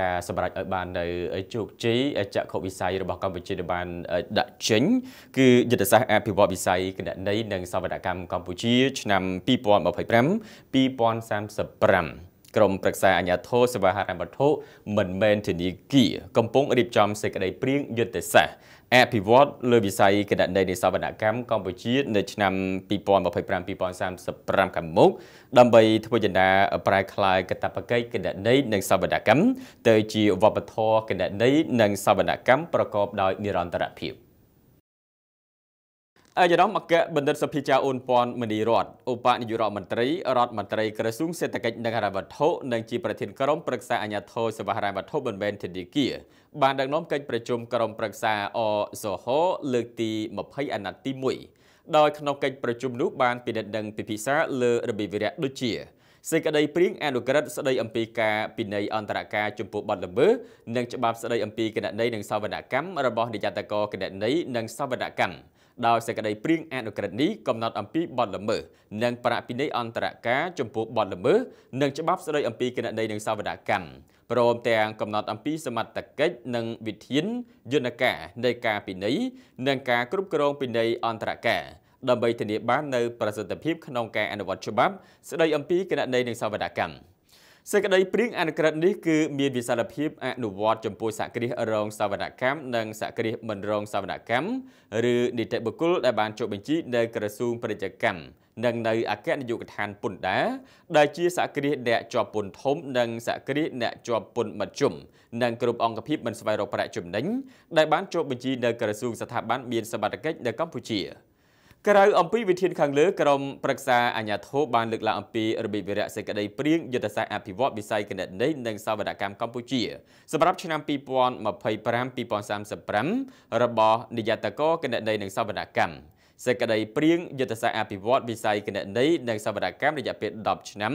ការសម្រេចឲ្យបាននៅជោគជ័យចក្ខុវិស័យរបស់កម្ពុជាដែលបាន ដាក់ចេញគឺយុទ្ធសាស្ត្រអភិវឌ្ឍវិស័យគណនេយ្យនិងសវនកម្មកម្ពុជាឆ្នាំ2025 2035ក្រមប្រឹក្សាអាជ្ញាធរសេវាហិរញ្ញវត្ថុមិនមែនធនាគារកំពុងរៀបចំសេចក្តីព្រៀងយុទ្ធសាស្ត្រអភិវឌ្ឍលើវិស័យគណនេយ្យនៃសវនកម្មកម្ពុជានៅឆ្នាំ2025-2035ខាងមុខដើម្បីធ្វើយ៉ាងណាប្រែក្លាយកតបកិច្ចគណនេយ្យនិងសវនកម្មទៅជាវប្បធម៌គណនេយ្យនិងសវនកម្មប្រកបដោយនិរន្តរភាព។អាយរំអគ្គបណ្ឌិតសភាចាអូនពាន់មនីរតឧបនាយករដ្ឋមន្ត្រីរដ្ឋមន្ត្រីក្រសួងសេដ្ឋកិច្ចនិងហិរញ្ញវត្ថុនិងជាប្រធានក្រុមប្រឹក្សាអាជ្ញាធរសេវាហិរញ្ញវត្ថុមិនមែនធនាគារបានដឹកនាំកិច្ចប្រជុំក្រុមប្រឹក្សាអសហលើកទី20អាណត្តិទី1ដោយក្នុងកិច្ចប្រជុំនោះបានពិនិត្យនិងពិភាក្សាលើរបៀបវិរៈដូចជា សេចក្តីព្រៀងអនុក្រឹត្យស្តី អំពីការពិន័យអន្តរការចំពោះបទល្មើសនិងច្បាប់ស្តី អំពីគណនេយ្យនិងសវនកម្មរបស់នាយកតកគណនេយ្យនិងសវនកម្មដោយសេចក្តីព្រៀងអនុក្រឹត្យនេះកំណត់អំពីបទល្មើសនិងប្រាក់ពិន័យអន្តរការចំពោះបទល្មើសនិងច្បាប់ស្តីអំពីគណនេយ្យនិងសាវនាកម្មព្រមទាំងកំណត់អំពីសមត្ថកិច្ចនិងវិធានយន្តការនៃការពិន័យនិងការគ្រប់គ្រងពិន័យអន្តរការដើម្បីធានាបាននូវប្រសិទ្ធភាពក្នុងការអនុវត្តច្បាប់ ស្តីអំពីគណនេយ្យនិងសាវនាកម្ម។សេចក្តីព្រៀងអនុក្រឹត្យនេះគឺមានវិសាលភាពអនុវត្តចំពោះសក្តិរងសវនកម្មនិងសក្តិមិនរងសវនកម្មឬនីតិបុគ្គលដែលបានចុះបញ្ជីនៅក្រសួងពាណិជ្ជកម្មនិងនៅអគ្គនាយកដ្ឋានពន្ធដារដែលជាសក្តិអ្នកជាប់ពន្ធធំនិងសក្តិអ្នកជាប់ពន្ធមធ្យមនិងគ្រប់អង្គភាពមិនស្វែងរកប្រាក់ចំណេញដែលបានចុះបញ្ជីនៅក្រសួងស្ថាប័នមានសមត្ថកិច្ចនៅកម្ពុជា។ក្រៅអំពីវិធានខាងលើក្រមប្រឹក្សាអាជ្ញាធរបានលើកឡើងអំពីរបៀបវិរៈសេចក្តីព្រៀងយុទ្ធសាស្ត្រអភិវឌ្ឍវិស័យកណិតនីនិងសវនកម្មកម្ពុជាសម្រាប់ឆ្នាំ2025-2035របស់នាយតកកណិតនីនិងសវនកម្មសេចក្តីព្រៀងយុទ្ធសាស្ត្រអភិវឌ្ឍវិស័យគណនេយ្យនិងសវនកម្មរយៈពេល10ឆ្នាំ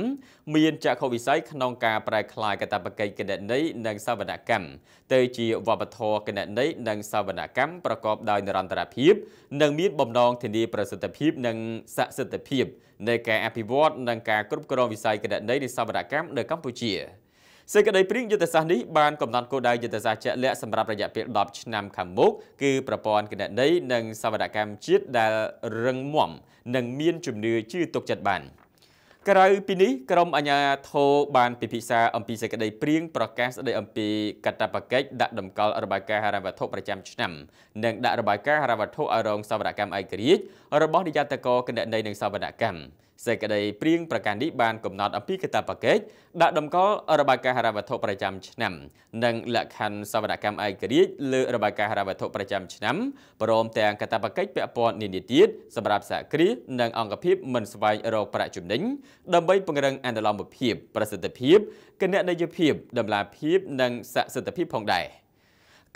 មានចក្ខុវិស័យក្នុងការប្រែក្លាយកាតព្វកិច្ចគណនេយ្យនិងសវនកម្មទៅជាវប្បធម៌គណនេយ្យនិងសវនកម្មប្រកបដោយនិរន្តរភាពនិងមានបំណងធានាប្រសិទ្ធភាពនិងសក្តិសិទ្ធិភាពនៃការអភិវឌ្ឍនិងការគ្រប់គ្រងវិស័យគណនេយ្យនិងសវនកម្មនៅកម្ពុជា។សេចក្តីព្រាងយុទ្ធសាស្ត្រនេះបានកំណត់គោលដៅយុទ្ធសាស្ត្រជាក់លាក់សម្រាប់រយៈពេល10ឆ្នាំខាងមុខគឺប្រព័ន្ធគណនេយ្យនិងសវនកម្មជាតិដែលរឹងមាំនិងមានជំនឿជឿទុកចិត្តបានក្រៅពីនេះក្រមអាជ្ញាធរបានពិភាក្សាអំពីសេចក្តីព្រាងប្រកាសស្តីអំពីកតបកិច្ចដាក់ដំកល់របាយការណ៍ហិរញ្ញវត្ថុប្រចាំឆ្នាំនិងដាក់របាយការណ៍ហិរញ្ញវត្ថុឲ្យរងសវនកម្មឯករាជ្យរបស់នាយកតកគណនេយ្យនិងសវនកម្មសេចក្តីព្រៀងប្រការនេះបានកំណត់អំពីកាតព្វកិច្ចដាក់តម្កល់របាយការណ៍ហិរញ្ញវត្ថុប្រចាំឆ្នាំនិងលក្ខខណ្ឌសវនកម្មឯករាជ្យលើរបាយការណ៍ហិរញ្ញវត្ថុប្រចាំឆ្នាំព្រម ទាំងកាតព្វកិច្ចពាក់ព័ន្ធនានាទៀតសម្រាប់សហគ្រាសនិងអង្គភាព មិនស្វែងរកប្រាក់ចំណេញដើម្បីពង្រឹងអន្តរកម្មភាពប្រសិទ្ធភាពគណនេយ្យភាពតម្លាភាពនិងស័ក្តិសិទ្ធិភាពផងដែរ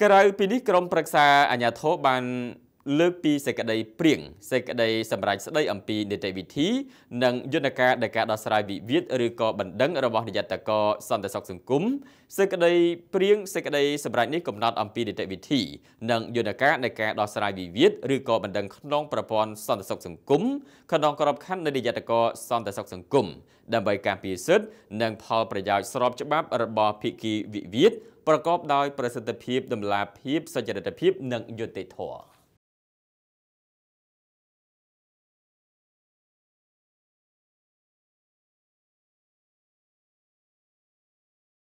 ក្រៅពីនេះក្រមប្រឹក្សាអាជ្ញាធរបានលើកពីសេចក្តី ព្រៀងសេចក្តីសម្រេចស្តីអំពីនីតិវិធី និងយន្តការនៃការដោះស្រាយវិវាទឬក៏បណ្ដឹងរបស់នាយតកសន្តិសុខសង្គមសេចក្តីព្រៀងសេចក្តីសម្រេចនេះកំណត់អំពីនីតិវិធីនិងយន្តការនៃការដោះស្រាយវិវាទឬក៏បណ្ដឹងក្នុងប្រព័ន្ធសន្តិសុខសង្គមក្នុងក្របខ័ណ្ឌនៃនាយតកសន្តិសុខសង្គមដើម្បីការពារសិទ្ធិនិង ផលប្រយោជន៍ស្របច្បាប់របស់ភាគីវិវាទប្រកបដោយប្រសិទ្ធភាពតម្លាភាពសុចរិតភាពនិងយុត្តិធម៌